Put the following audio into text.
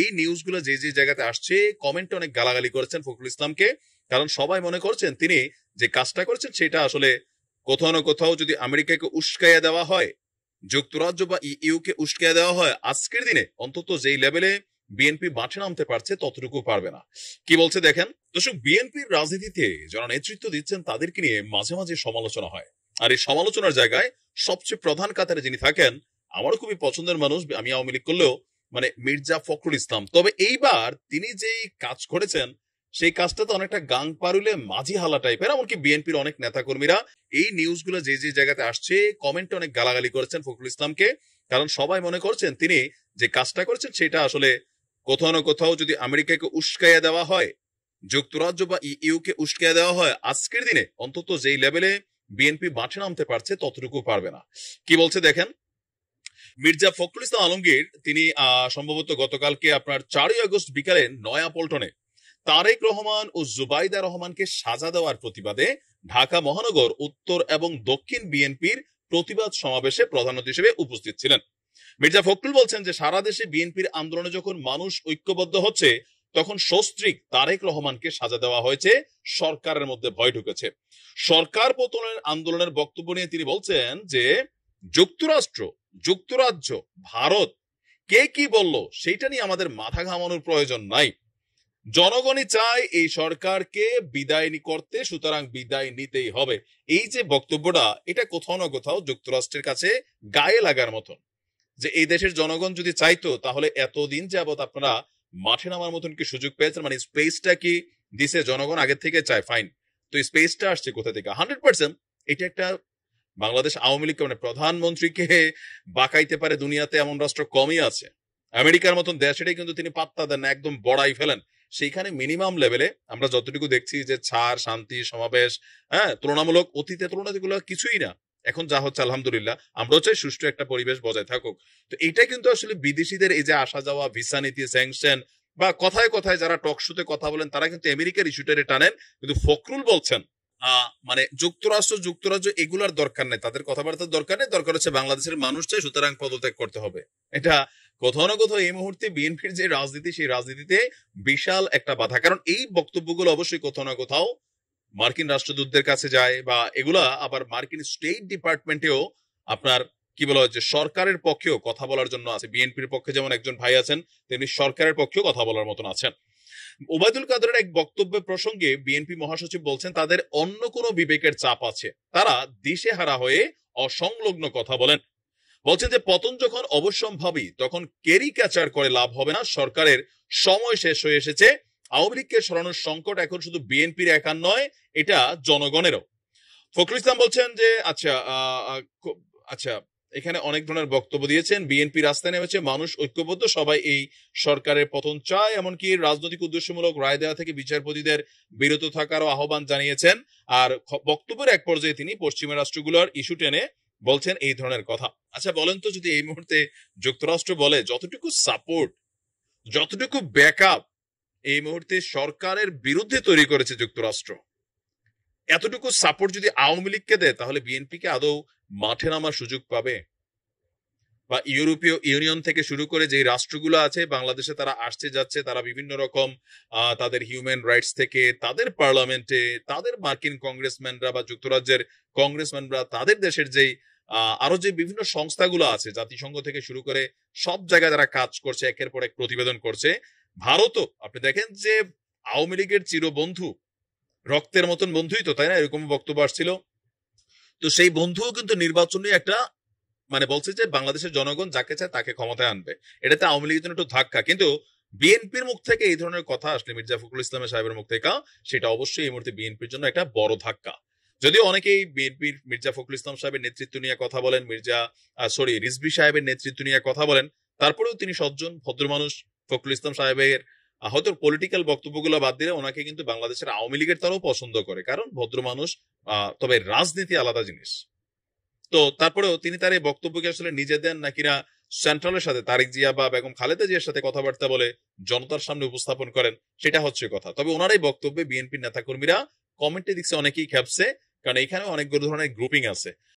এই নিউজগুলো যে যে জায়গাতে আসছে কমেন্টে অনেক গালাগালি করেছেন ফখরুল ইসলামকে কারণ সবাই মনে করছেন তিনি যে কাজটা করেছেন সেটা আসলে কোথাও না কোথাও যদি আমেরিকাকে উস্কাইয়া দেওয়া হয় যুক্তরাজ্য বা ইউকে উস্কাইয়া দেওয়া হয় আজকের দিনে অন্তত যেই লেভেলে বিএনপি মাঠে নামতে পারছে ততটুকু পারবে না কি বলছে দেখেন দর্শক বিএনপির রাজনীতিতে যারা নেতৃত্ব দিচ্ছেন তাদেরকে নিয়ে মাঝে মাঝে সমালোচনা হয় আর এই সমালোচনার জায়গায় সবচেয়ে প্রধান কাতারে যিনি থাকেন আমারও খুবই পছন্দের মানুষ আমি আওয়ামী লীগ করলেও মানে মির্জা ফখরুল ইসলাম তবে এইবার তিনি যে কাজ করেছেন সেই কাজটা তো অনেকটা গাং পারুলে মাঝি হালা টাইপের এমনকি বিএনপির অনেক নেতাকর্মীরা এই নিউজগুলো যে যে জায়গাতে আসছে কমেন্টে অনেক গালাগালি করেছেন ফখরুল ইসলামকে কারণ সবাই মনে করছেন তিনি যে কাজটা করেছেন সেটা আসলে কোথাও না কোথাও যদি আমেরিকাকে উস্কাইয়া দেওয়া হয় যুক্তরাজ্য বা ইউকে উস্কাইয়া দেওয়া হয় আজকের দিনে অন্তত যেই লেভেলে বিএনপি মাঠে নামতে পারছে ততটুকু পারবে না কি বলছে দেখেন মির্জা ফখরুল ইসলাম আলমগীর তিনি সম্ভবত গতকালকে আপনার চারই আগস্ট বিকালে পল্টনে তারেক রহমান ও জুবাইদা রহমানকে সাজা দেওয়ার প্রতিবাদে ঢাকা মহানগর উত্তর এবং দক্ষিণ বিএনপির প্রতিবাদ সমাবেশে প্রধান হিসেবে উপস্থিত ছিলেন মির্জা ফখরুল বলছেন যে সারা দেশে বিএনপির আন্দোলনে যখন মানুষ ঐক্যবদ্ধ হচ্ছে তখন সস্ত্রিক তারেক রহমানকে সাজা দেওয়া হয়েছে সরকারের মধ্যে ভয় ঢুকেছে সরকার পতনের আন্দোলনের বক্তব্য নিয়ে তিনি বলছেন যে যুক্তরাষ্ট্র যুক্তরাজ্য ভারত কে কি বলল সেটা নিয়ে আমাদের মাথা ঘামানোর প্রয়োজন নাই জনগণই চায় এই সরকারকে বিদায় করতে সুতরাং বিদায় নিতেই হবে এই যে বক্তব্যটা এটা কোথাও না কোথাও যুক্তরাষ্ট্রের কাছে গায়ে লাগার মতন যে এই দেশের জনগণ যদি চাইতো তাহলে এতদিন যাবৎ আপনারা মাঠে নামার মতন কি সুযোগ পেয়েছেন মানে স্পেসটা কি দিছে জনগণ আগে থেকে চায় ফাইন তো স্পেসটা আসছে কোথা থেকে হান্ড্রেড পার্সেন্ট এটা একটা বাংলাদেশ আওয়ামী লীগ মানে প্রধানমন্ত্রীকে বাঁকাইতে পারে দুনিয়াতে এমন রাষ্ট্র কমই আছে আমেরিকার মতন দেশ এটাই কিন্তু তিনি পাত্তা দেন একদম বড়াই ফেলেন সেইখানে মিনিমাম লেভেলে আমরা যতটুকু দেখছি যে ছাড় শান্তি সমাবেশ হ্যাঁ তুলনামূলক অতীতে তুলনা যেগুলো কিছুই না এখন যা হচ্ছে আলহামদুলিল্লাহ আমরাও চাই সুষ্ঠু একটা পরিবেশ বজায় থাকুক তো এটা কিন্তু আসলে বিদেশিদের এই যে আসা যাওয়া ভিসা নীতি স্যাংশন বা কথায় কথায় যারা টকশুতে কথা বলেন তারা কিন্তু আমেরিকার ইস্যুটারে টানেন কিন্তু ফখরুল বলছেন মানে যুক্তরাষ্ট্র যুক্তরাজ্য এগুলার দরকার নেই তাদের কথাবার্তার দরকার নেই দরকার হচ্ছে বাংলাদেশের মানুষ চাই সুতরাং পদত্যাগ করতে হবে এটা কোথাও না কোথাও এই মুহূর্তে বিএনপির যে রাজনীতি সেই রাজনীতিতে বিশাল একটা বাধা কারণ এই বক্তব্যগুলো অবশ্যই কোথাও না কোথাও মার্কিন রাষ্ট্রদূতদের কাছে যায় বা এগুলা আবার মার্কিন স্টেট ডিপার্টমেন্টেও আপনার কি বলা হয় যে সরকারের পক্ষেও কথা বলার জন্য আছে বিএনপির পক্ষে যেমন একজন ভাই আছেন তেমনি সরকারের পক্ষেও কথা বলার মতন আছেন ওবায়দুল কাদের এক বক্তব্য প্রসঙ্গে বিএনপি মহাসচিব বলছেন তাদের অন্য কোনো বিবেকের চাপ আছে তারা দেশে হারা হয়ে অসংলগ্ন কথা বলেন বলছেন যে পতন যখন অবশ্যম্ভাবী তখন কেরি ক্যাচার করে লাভ হবে না সরকারের সময় শেষ হয়ে এসেছে আওয়ামী লীগকে সরানোর সংকট এখন শুধু বিএনপির একান নয় এটা জনগণেরও ফখরুল ইসলাম বলছেন যে আচ্ছা আচ্ছা এখানে অনেক ধরনের বক্তব্য দিয়েছেন বিএনপি রাস্তায় নেমেছে মানুষ ঐক্যবদ্ধ সবাই এই সরকারের পতন চায় এমনকি রাজনৈতিক উদ্দেশ্যমূলক রায় দেওয়া থেকে বিচারপতিদের বিরত থাকারও আহ্বান জানিয়েছেন আর বক্তব্যের এক পর্যায়ে তিনি পশ্চিমা রাষ্ট্রগুলোর ইস্যু টেনে বলছেন এই ধরনের কথা আচ্ছা বলেন তো যদি এই মুহূর্তে যুক্তরাষ্ট্র বলে যতটুকু সাপোর্ট যতটুকু ব্যাকআপ এই মুহূর্তে সরকারের বিরুদ্ধে তৈরি করেছে যুক্তরাষ্ট্র এতটুকু সাপোর্ট যদি আওয়ামী লীগকে দেয় তাহলে বিএনপিকে আদৌ মাঠে নামার সুযোগ পাবে বা ইউরোপীয় ইউনিয়ন থেকে শুরু করে যে রাষ্ট্রগুলো আছে বাংলাদেশে তারা আসছে যাচ্ছে তারা বিভিন্ন রকম তাদের হিউম্যান রাইটস থেকে তাদের পার্লামেন্টে তাদের মার্কিন কংগ্রেসম্যানরা বা যুক্তরাজ্যের কংগ্রেসম্যানরা তাদের দেশের যেই আরো যে বিভিন্ন সংস্থাগুলো আছে জাতিসংঘ থেকে শুরু করে সব জায়গায় তারা কাজ করছে একের পর এক প্রতিবেদন করছে ভারতও আপনি দেখেন যে আওয়ামী লীগের চিরবন্ধু রক্তের মতন বন্ধুই তো তাই না এরকম বক্তব্য আসছিল তো সেই বন্ধুও কিন্তু নির্বাচনে একটা মানে বলছে যে বাংলাদেশের জনগণ যাকে চায় তাকে ক্ষমতায় আনবে এটাতে আওয়ামী লীগের জন্য একটু ধাক্কা কিন্তু বিএনপির মুখ থেকে এই ধরনের কথা আসলে মির্জা ফখরুল ইসলামের সাহেবের মুখ থেকে সেটা অবশ্যই এই মুহূর্তে বিএনপির জন্য একটা বড় ধাক্কা যদিও অনেকেই বিএনপির মির্জা ফখরুল ইসলাম সাহেবের নেতৃত্ব নিয়ে কথা বলেন মির্জা সরি রিজবি সাহেবের নেতৃত্ব নিয়ে কথা বলেন তারপরেও তিনি সজ্জন ভদ্র মানুষ ফখরুল ইসলাম সাহেবের হয়তো পলিটিক্যাল বক্তব্যগুলো বাদ দিলে ওনাকে কিন্তু বাংলাদেশের আওয়ামী লীগের তারাও পছন্দ করে কারণ ভদ্র মানুষ তবে রাজনীতি আলাদা জিনিস তো তারপরেও তিনি তার এই বক্তব্যকে আসলে নিজে দেন নাকি না সেন্ট্রালের সাথে তারিক জিয়া বা বেগম খালেদা জিয়ার সাথে কথাবার্তা বলে জনতার সামনে উপস্থাপন করেন সেটা হচ্ছে কথা তবে ওনার এই বক্তব্যে বিএনপির নেতাকর্মীরা কমেন্টে দিচ্ছে অনেকেই খেপছে কারণ এখানে অনেক ধরনের গ্রুপিং আছে